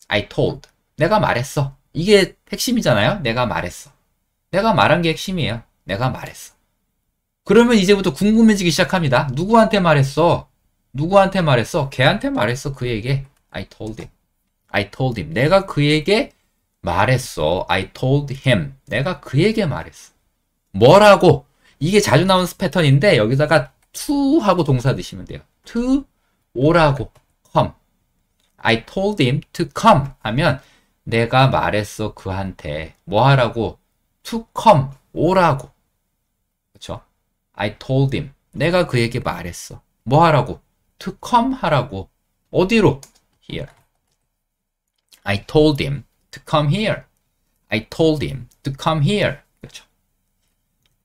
I told. 내가 말했어. 이게 핵심이잖아요. 내가 말했어. 내가 말한 게 핵심이에요. 내가 말했어. 그러면 이제부터 궁금해지기 시작합니다. 누구한테 말했어? 누구한테 말했어? 걔한테 말했어. 그에게. I told him. I told him. 내가 그에게 말했어. I told him. 내가 그에게 말했어. 뭐라고? 이게 자주 나오는 패턴인데 여기다가 to 하고 동사 드시면 돼요. to 오라고 come. I told him to come 하면 내가 말했어 그한테 뭐 하라고 to come 오라고. 그렇죠? I told him. 내가 그에게 말했어. 뭐 하라고? to come 하라고. 어디로? here. I told him to come here. I told him to come here. 그렇죠?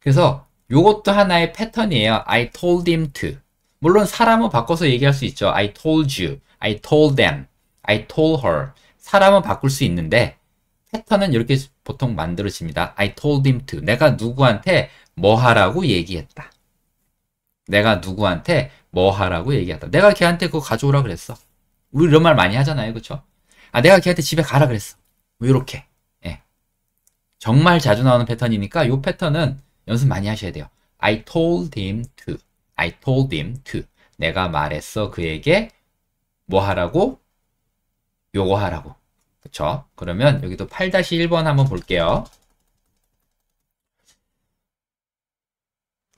그래서 요것도 하나의 패턴이에요. I told him to. 물론 사람은 바꿔서 얘기할 수 있죠. I told you, I told them, I told her. 사람은 바꿀 수 있는데 패턴은 이렇게 보통 만들어집니다. I told him to. 내가 누구한테 뭐 하라고 얘기했다. 내가 누구한테 뭐 하라고 얘기했다. 내가 걔한테 그거 가져오라 그랬어. 우리 이런 말 많이 하잖아요. 그쵸? 아, 내가 걔한테 집에 가라 그랬어. 뭐 이렇게. 예. 정말 자주 나오는 패턴이니까 이 패턴은 연습 많이 하셔야 돼요. I told him to. I told him to. 내가 말했어. 그에게 뭐 하라고? 요거 하라고. 그쵸? 그러면 여기도 8-1번 한번 볼게요.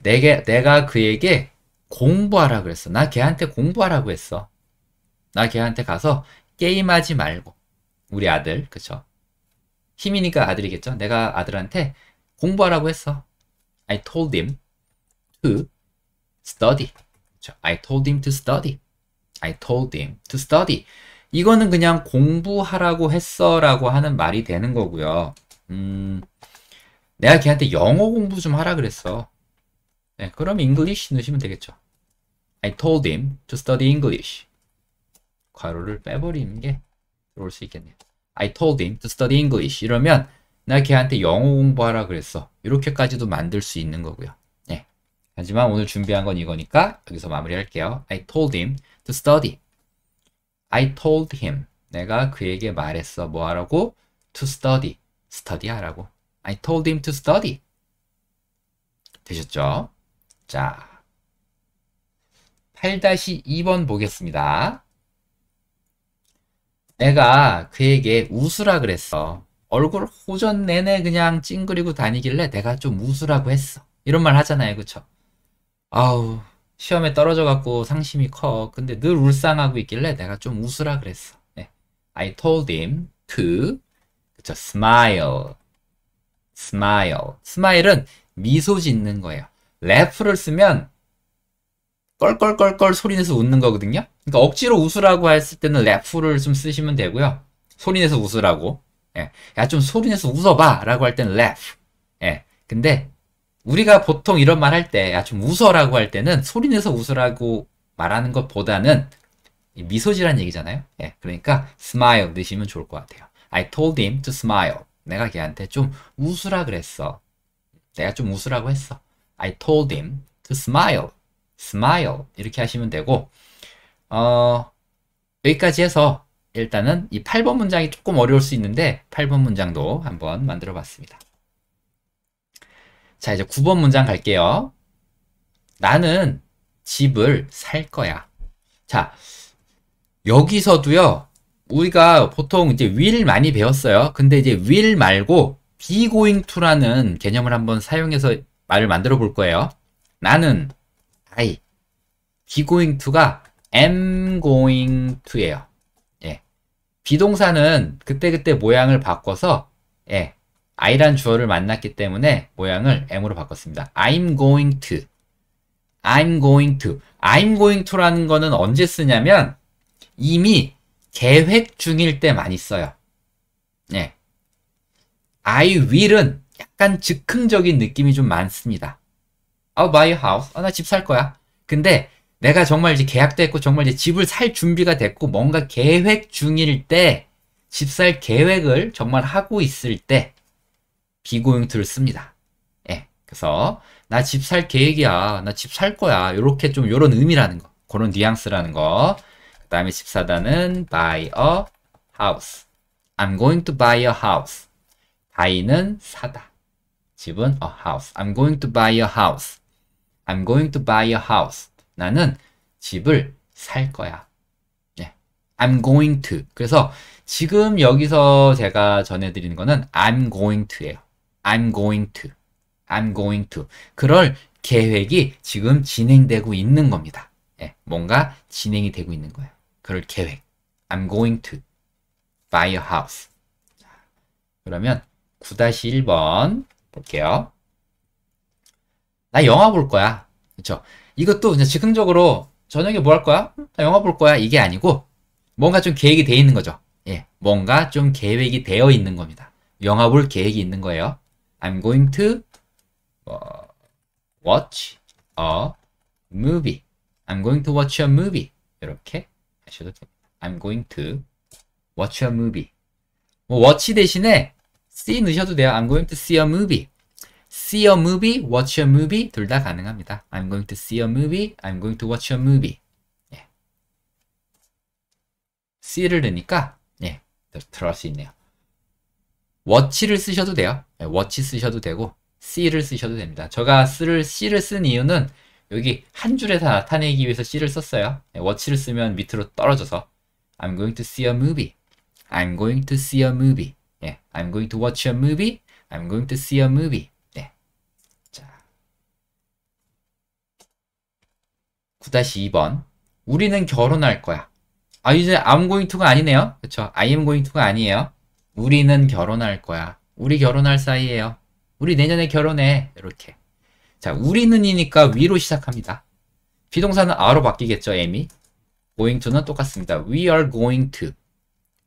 내게, 내가 그에게 공부하라 그랬어. 나 걔한테 공부하라고 했어. 나 걔한테 가서 게임하지 말고. 우리 아들, 그쵸? 힘이니까 아들이겠죠? 내가 아들한테 공부하라고 했어. I told him to study. I told him to study. I told him to study. 이거는 그냥 공부하라고 했어라고 하는 말이 되는 거고요. 음, 내가 걔한테 영어 공부 좀 하라 그랬어. 네, 그럼 English 넣으시면 되겠죠. I told him to study English. 괄호를 빼버리는 게 들어올 수 있겠네요. I told him to study English. 이러면 나 걔한테 영어 공부하라 그랬어. 이렇게까지도 만들 수 있는 거고요. 네. 하지만 오늘 준비한 건 이거니까 여기서 마무리할게요. I told him to study I told him. 내가 그에게 말했어. 뭐 하라고? To study. study 하라고. I told him to study. 되셨죠? 자. 8-2번 보겠습니다. 내가 그에게 웃으라 그랬어. 얼굴 호전 내내 그냥 찡그리고 다니길래 내가 좀 웃으라고 했어. 이런 말 하잖아요. 그쵸? 아우, 시험에 떨어져 갖고 상심이 커. 근데 늘 울상하고 있길래 내가 좀 웃으라 그랬어. 네. I told him to 그쵸 smile. smile. 스마일은 미소 짓는 거예요. 래프를 쓰면 껄껄껄껄 소리내서 웃는 거거든요. 그러니까 억지로 웃으라고 했을 때는 래프를 좀 쓰시면 되고요. 소리내서 웃으라고. 예. 야, 좀 소리내서 웃어봐. 라고 할 때는 l a 예. 근데 우리가 보통 이런 말 할 때, 야, 좀 웃어라고 할 때는 소리내서 웃으라고 말하는 것보다는 미소지란 얘기잖아요. 예, 그러니까 smile 넣으시면 좋을 것 같아요. I told him to smile. 내가 걔한테 좀 웃으라 그랬어. 내가 좀 웃으라고 했어. I told him to smile. smile. 이렇게 하시면 되고, 어, 여기까지 해서 일단은 이 8번 문장이 조금 어려울 수 있는데 8번 문장도 한번 만들어 봤습니다. 자, 이제 9번 문장 갈게요. 나는 집을 살 거야. 자, 여기서도요. 우리가 보통 이제 will 많이 배웠어요. 근데 이제 will 말고 be going to라는 개념을 한번 사용해서 말을 만들어 볼 거예요. 나는 I be going to가 am going to예요. 예. 비동사는 그때그때 모양을 바꿔서 예. I란 주어를 만났기 때문에 모양을 M으로 바꿨습니다. I'm going to. I'm going to. I'm going to라는 거는 언제 쓰냐면 이미 계획 중일 때 많이 써요. 네. I will은 약간 즉흥적인 느낌이 좀 많습니다. I'll buy a house. 아, 어, 나집 살 거야. 근데 내가 정말 이제 계약됐고 정말 이제 집을 살 준비가 됐고 뭔가 계획 중일 때 집 살 계획을 정말 하고 있을 때 비고잉투를 씁니다. 예. 그래서 나 집 살 계획이야. 나 집 살 거야. 요렇게 좀 요런 의미라는 거. 그런 뉘앙스라는 거. 그다음에 14단은 buy a house. I'm going to buy a house. buy는 사다. 집은 a house. I'm going to buy a house. I'm going to buy a house. 나는 집을 살 거야. 예. I'm going to. 그래서 지금 여기서 제가 전해드리는 거는 I'm going to예요. I'm going to. I'm going to. 그럴 계획이 지금 진행되고 있는 겁니다. 예, 뭔가 진행이 되고 있는 거예요. 그럴 계획. I'm going to buy a house. 자, 그러면 9-1번 볼게요. 나 영화 볼 거야. 그렇죠? 이것도 그냥 즉흥적으로 저녁에 뭐 할 거야? 나 영화 볼 거야. 이게 아니고 뭔가 좀 계획이 돼 있는 거죠. 예, 뭔가 좀 계획이 되어 있는 겁니다. 영화 볼 계획이 있는 거예요. I'm going to watch a movie. I'm going to watch a movie. 이렇게 하셔도 됩니다. I'm going to watch a movie. 뭐 watch 대신에 see 넣으셔도 돼요. I'm going to see a movie. see a movie, watch a movie 둘 다 가능합니다. I'm going to see a movie, I'm going to watch a movie. 예. see를 넣으니까 예, 들어갈 수 있네요. 워치를 쓰셔도 돼요. 워치 쓰셔도 되고 C를 쓰셔도 됩니다. 제가 C를, 쓴 이유는 여기 한 줄에서 나타내기 위해서 C를 썼어요. 워치를 쓰면 밑으로 떨어져서 I'm going to see a movie. I'm going to see a movie. 예, I'm going to watch a movie. I'm going to see a movie. 네. 자. 9-2번. 우리는 결혼할 거야. 아, 이제 I'm going to가 아니네요. 그쵸? I am going to가 아니에요. 우리는 결혼할 거야. 우리 결혼할 사이에요. 우리 내년에 결혼해. 이렇게. 자, 우리는이니까 위로 시작합니다. 비동사는 아로 바뀌겠죠, m 미 going to는 똑같습니다. we are going to.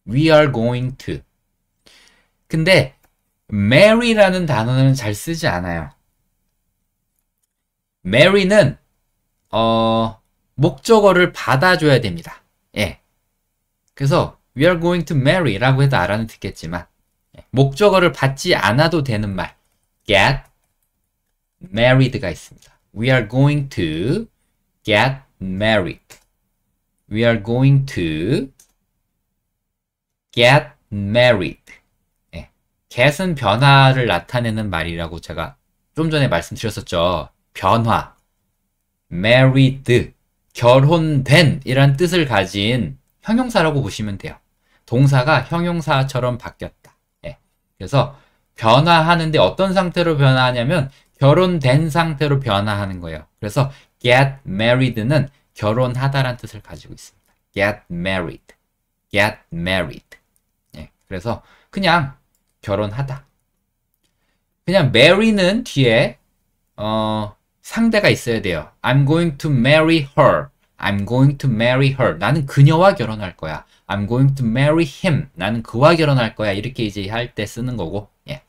we are going to. 근데 marry라는 단어는 잘 쓰지 않아요. marry는 어, 목적어를 받아줘야 됩니다. 예. 그래서 we are going to marry 라고 해도 알아는 듣겠지만 목적어를 받지 않아도 되는 말 get married가 있습니다. we are going to get married. we are going to get married. 예. get은 변화를 나타내는 말이라고 제가 좀 전에 말씀드렸었죠. 변화. married. 결혼된 이란 뜻을 가진 형용사라고 보시면 돼요. 동사가 형용사처럼 바뀌었다. 예. 그래서 변화하는데 어떤 상태로 변화하냐면 결혼된 상태로 변화하는 거예요. 그래서 get married는 결혼하다라는 뜻을 가지고 있습니다. get married, get married. 예. 그래서 그냥 결혼하다. 그냥 marry는 뒤에 어, 상대가 있어야 돼요. I'm going to marry her. I'm going to marry her. 나는 그녀와 결혼할 거야. I'm going to marry him. 나는 그와 결혼할 거야. 이렇게 이제 할 때 쓰는 거고. 예.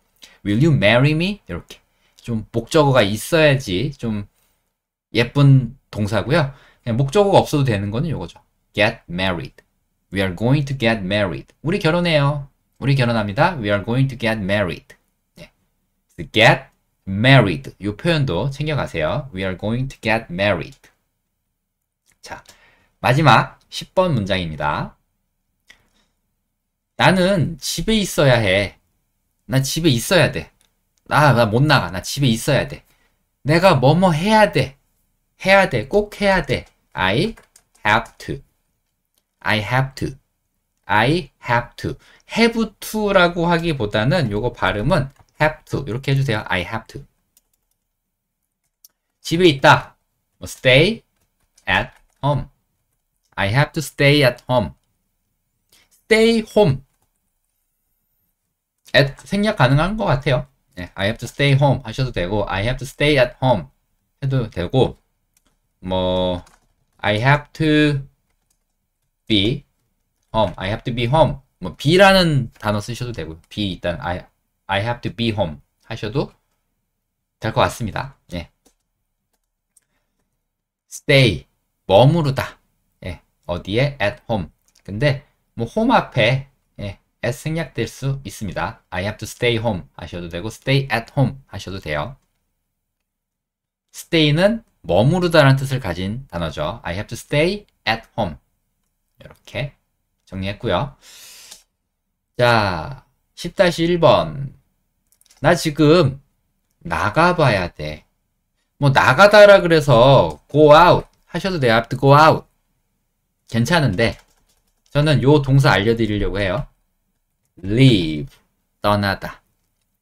Will you marry me? 이렇게. 좀 목적어가 있어야지 좀 예쁜 동사고요. 그냥 목적어가 없어도 되는 거는 이거죠. Get married. We are going to get married. 우리 결혼해요. 우리 결혼합니다. We are going to get married. 예. Get married. 이 표현도 챙겨가세요. We are going to get married. 자, 마지막 10번 문장입니다. 나는 집에 있어야 해. 나 집에 있어야 돼. 나, 나 못 나가. 나 집에 있어야 돼. 내가 뭐 뭐 해야 돼. 해야 돼. 꼭 해야 돼. I have to. I have to. I have to. have to라고 하기보다는 요거 발음은 have to. 이렇게 해주세요. I have to. 집에 있다. stay at home. I have to stay at home. stay home. at 생략 가능한 것 같아요. 네, I have to stay home 하셔도 되고 I have to stay at home 해도 되고 뭐 I have to be home, I have to be home 뭐 be라는 단어 쓰셔도 되고 be 일단 I, I have to be home 하셔도 될 것 같습니다. 예. stay 머무르다 예. 어디에 at home 근데 뭐 home 앞에 a 생략될 수 있습니다. I have to stay home 하셔도 되고 stay at home 하셔도 돼요. stay는 머무르다라는 뜻을 가진 단어죠. I have to stay at home. 이렇게 정리했고요. 자, 10-1번. 나 지금 나가봐야 돼. 뭐 나가다라 그래서 go out 하셔도 돼요. I have to go out. 괜찮은데 저는 요 동사 알려드리려고 해요. leave 떠나다.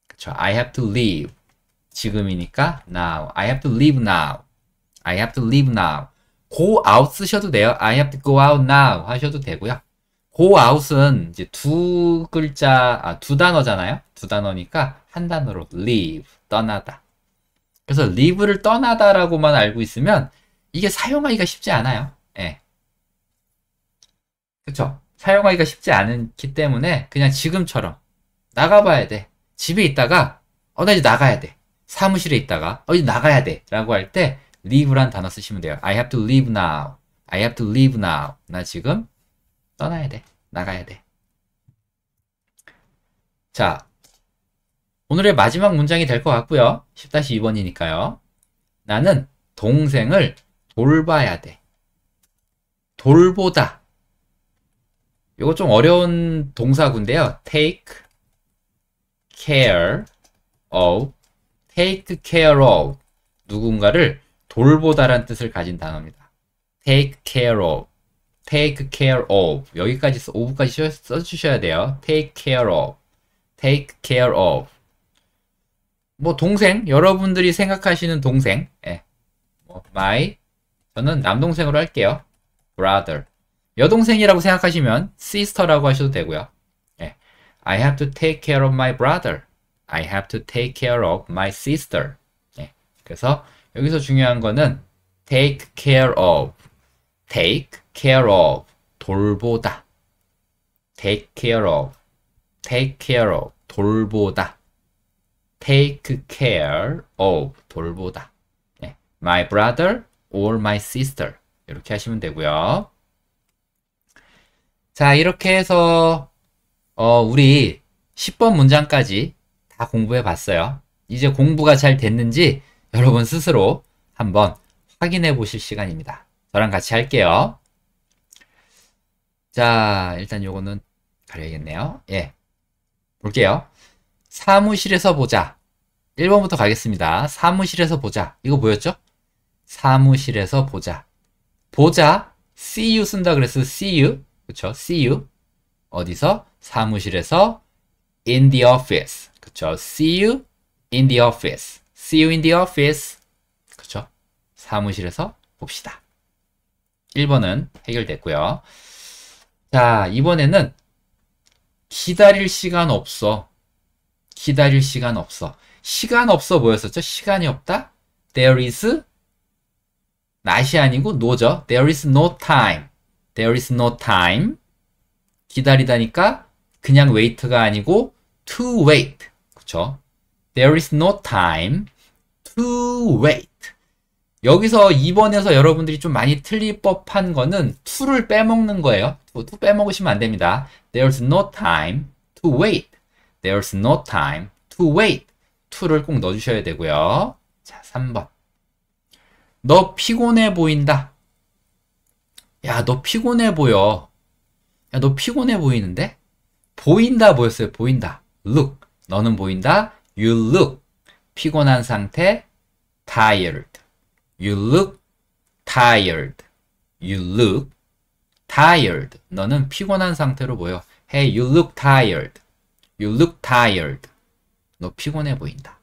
그쵸? I have to leave. 지금이니까 now. I have to leave now. I have to leave now. go out 쓰셔도 돼요. I have to go out now 하셔도 되고요. go out은 이제 두 글자, 아, 두 단어잖아요. 두 단어니까 한 단어로 leave, 떠나다. 그래서 leave를 떠나다라고만 알고 있으면 이게 사용하기가 쉽지 않아요. 예. 그쵸? 사용하기가 쉽지 않기 때문에 그냥 지금처럼 나가봐야 돼. 집에 있다가 어나 이제 나가야 돼. 사무실에 있다가 어 이제 나가야 돼. 라고 할 때 leave란 단어 쓰시면 돼요. I have to leave now. I have to leave now. 나 지금 떠나야 돼. 나가야 돼. 자, 오늘의 마지막 문장이 될 것 같고요. 10-2번이니까요. 나는 동생을 돌봐야 돼. 돌보다 이거좀 어려운 동사구인데요. take care of take care of 누군가를 돌보다란 뜻을 가진 단어입니다. take care of take care of 여기까지 5부까지 써주셔야 돼요. take care of take care of 뭐 동생 여러분들이 생각하시는 동생 예. 뭐 my 저는 남동생으로 할게요. brother 여동생이라고 생각하시면 sister라고 하셔도 되고요. 예. I have to take care of my brother. I have to take care of my sister. 예. 그래서 여기서 중요한 거는 take care of, take care of, 돌보다. take care of, take care of, 돌보다. take care of, 돌보다. 예. my brother or my sister. 이렇게 하시면 되고요. 자, 이렇게 해서 어, 우리 10번 문장까지 다 공부해 봤어요. 이제 공부가 잘 됐는지 여러분 스스로 한번 확인해 보실 시간입니다. 저랑 같이 할게요. 자, 일단 요거는 가려야겠네요. 예. 볼게요. 사무실에서 보자. 1번부터 가겠습니다. 사무실에서 보자. 이거 보였죠? 사무실에서 보자. 보자. see you 쓴다 그랬어. see you. 그쵸? See you. 어디서? 사무실에서. In the office. 그쵸? See you in the office. See you in the office. 그쵸? 사무실에서 봅시다. 1번은 해결됐고요. 자, 이번에는 기다릴 시간 없어. 기다릴 시간 없어. 시간 없어 보였었죠? 시간이 없다? There is not이 아니고 no죠. There is no time. There is no time. 기다리다니까 그냥 wait가 아니고 to wait. 그쵸? There is no time to wait. 여기서 2번에서 여러분들이 좀 많이 틀릴 법한 거는 to를 빼먹는 거예요. to, to 빼먹으시면 안 됩니다. There's i no time to wait. There's i no time to wait. to를 꼭 넣어주셔야 되고요. 자, 3번. 너 피곤해 보인다. 야, 너 피곤해 보여. 야, 너 피곤해 보이는데? 보인다 보였어요. 보인다. look. 너는 보인다. you look. 피곤한 상태. tired. you look tired. you look tired. 너는 피곤한 상태로 보여. hey, you look tired. you look tired. 너 피곤해 보인다.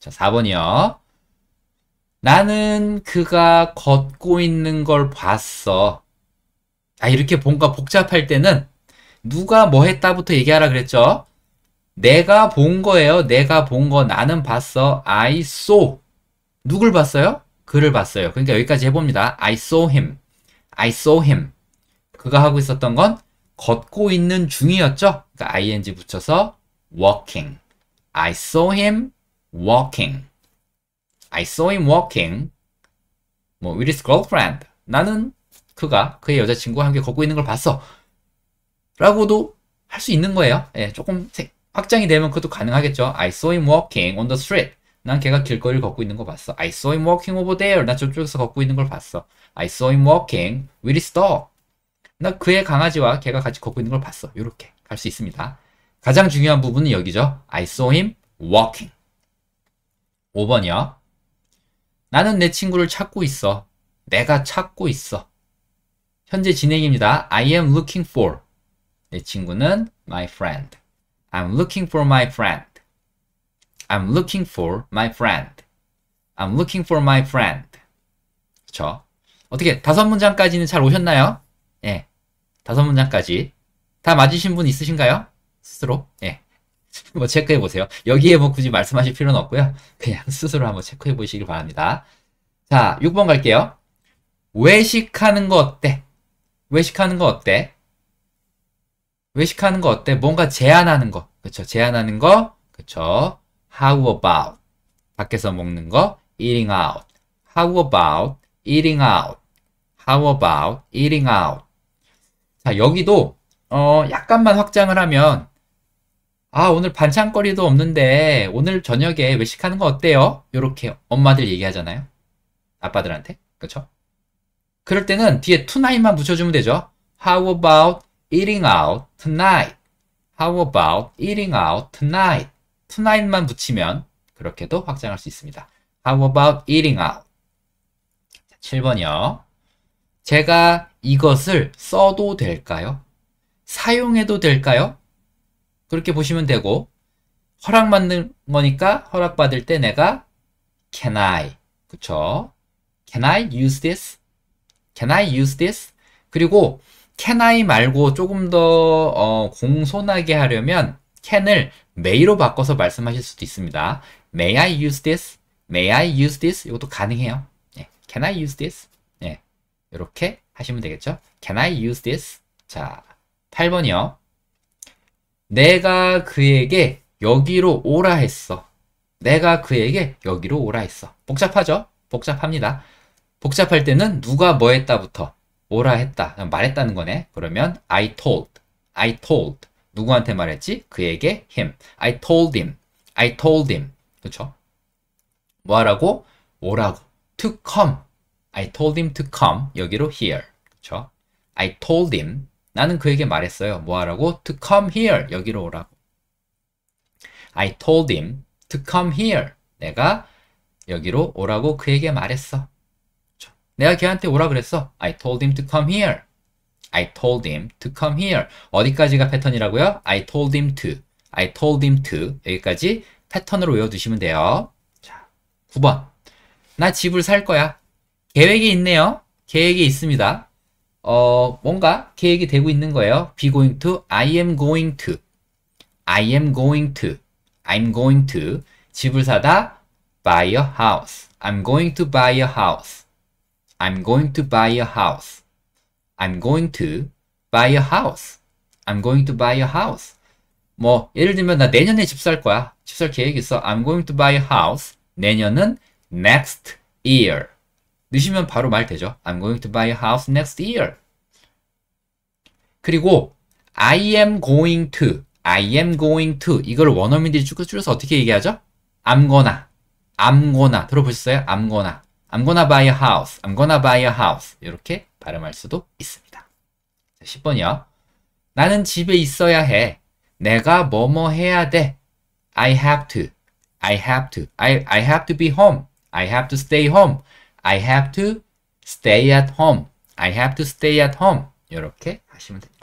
자, 4번이요. 나는 그가 걷고 있는 걸 봤어. 아, 이렇게 뭔가 복잡할 때는 누가 뭐 했다부터 얘기하라 그랬죠? 내가 본 거예요. 내가 본 거 나는 봤어. I saw. 누굴 봤어요? 그를 봤어요. 그러니까 여기까지 해봅니다. I saw him. I saw him. 그가 하고 있었던 건 걷고 있는 중이었죠? 그러니까 ing 붙여서 walking. I saw him walking. I saw him walking. 뭐 with his girlfriend. 나는 그가 그의 여자친구와 함께 걷고 있는 걸 봤어. 라고도 할 수 있는 거예요. 예, 조금 확장이 되면 그것도 가능하겠죠. I saw him walking on the street. 난 걔가 길거리를 걷고 있는 거 봤어. I saw him walking over there. 나 저쪽에서 걷고 있는 걸 봤어. I saw him walking with his dog. 나 그의 강아지와 걔가 같이 걷고 있는 걸 봤어. 이렇게 갈수 있습니다. 가장 중요한 부분은 여기죠. I saw him walking. 5번이요. 나는 내 친구를 찾고 있어. 내가 찾고 있어. 현재 진행입니다. I am looking for. 내 친구는 my friend. I'm looking for my friend. I'm looking for my friend. I'm looking for my friend. 그쵸? 어떻게 다섯 문장까지는 잘 오셨나요? 예. 다섯 문장까지. 다 맞으신 분 있으신가요? 스스로? 예. 한번 뭐 체크해 보세요. 여기에 뭐 굳이 말씀하실 필요는 없고요. 그냥 스스로 한번 체크해 보시길 바랍니다. 자, 6번 갈게요. 외식하는 거 어때? 외식하는 거 어때? 외식하는 거 어때? 뭔가 제안하는 거. 그쵸? 제안하는 거. 그쵸? How about? 밖에서 먹는 거. Eating out. How about eating out? How about eating out? 자, 여기도, 어, 약간만 확장을 하면, 아, 오늘 반찬거리도 없는데 오늘 저녁에 외식하는 거 어때요? 이렇게 엄마들 얘기하잖아요. 아빠들한테. 그렇죠? 그럴 때는 뒤에 tonight만 붙여주면 되죠. How about eating out tonight? How about eating out tonight? tonight만 붙이면 그렇게도 확장할 수 있습니다. How about eating out? 7번이요. 제가 이것을 써도 될까요? 사용해도 될까요? 그렇게 보시면 되고 허락받는 거니까 허락받을 때 내가 can I 그쵸? can I use this? can I use this? 그리고 can I 말고 조금 더 어, 공손하게 하려면 can을 may로 바꿔서 말씀하실 수도 있습니다. may I use this? may I use this? 이것도 가능해요. 예. can I use this? 예. 이렇게 하시면 되겠죠? can I use this? 자, 8번이요. 내가 그에게 여기로 오라 했어. 내가 그에게 여기로 오라 했어. 복잡하죠? 복잡합니다. 복잡할 때는 누가 뭐 했다부터 오라 했다. 말했다는 거네. 그러면 I told. I told. 누구한테 말했지? 그에게 him. I told him. I told him. 그렇죠? 뭐 하라고? 오라고. to come. I told him to come. 여기로 here. 그렇죠? I told him 나는 그에게 말했어요. 뭐하라고? To come here. 여기로 오라고. I told him to come here. 내가 여기로 오라고 그에게 말했어. 내가 걔한테 오라 그랬어. I told him to come here. I told him to come here. 어디까지가 패턴이라고요? I told him to. I told him to. 여기까지 패턴으로 외워두시면 돼요. 자, 9번. 나 집을 살 거야. 계획이 있네요. 계획이 있습니다. 어, 뭔가 계획이 되고 있는 거예요. be going to, I am going to, I am going to, I'm going to 집을 사다 buy a house. I'm going to buy a house. I'm going to buy a house. I'm going to buy a house. I'm going to buy a house. 뭐 예를 들면 나 내년에 집 살 거야. 집 살 계획 있어. I'm going to buy a house. 내년은 next year. 넣으시면 바로 말 되죠. I'm going to buy a house next year. 그리고 I am going to, I am going to 이걸 원어민들이 쭉 줄여서 어떻게 얘기하죠? I'm gonna, I'm gonna 들어보셨어요? I'm gonna, I'm gonna buy a house, I'm gonna buy a house 이렇게 발음할 수도 있습니다. 10번이요. 나는 집에 있어야 해. 내가 뭐 뭐 해야 돼. I have to, I have to, I, I have to be home, I have to stay home. I have to stay at home. I have to stay at home. 이렇게 하시면 됩니다.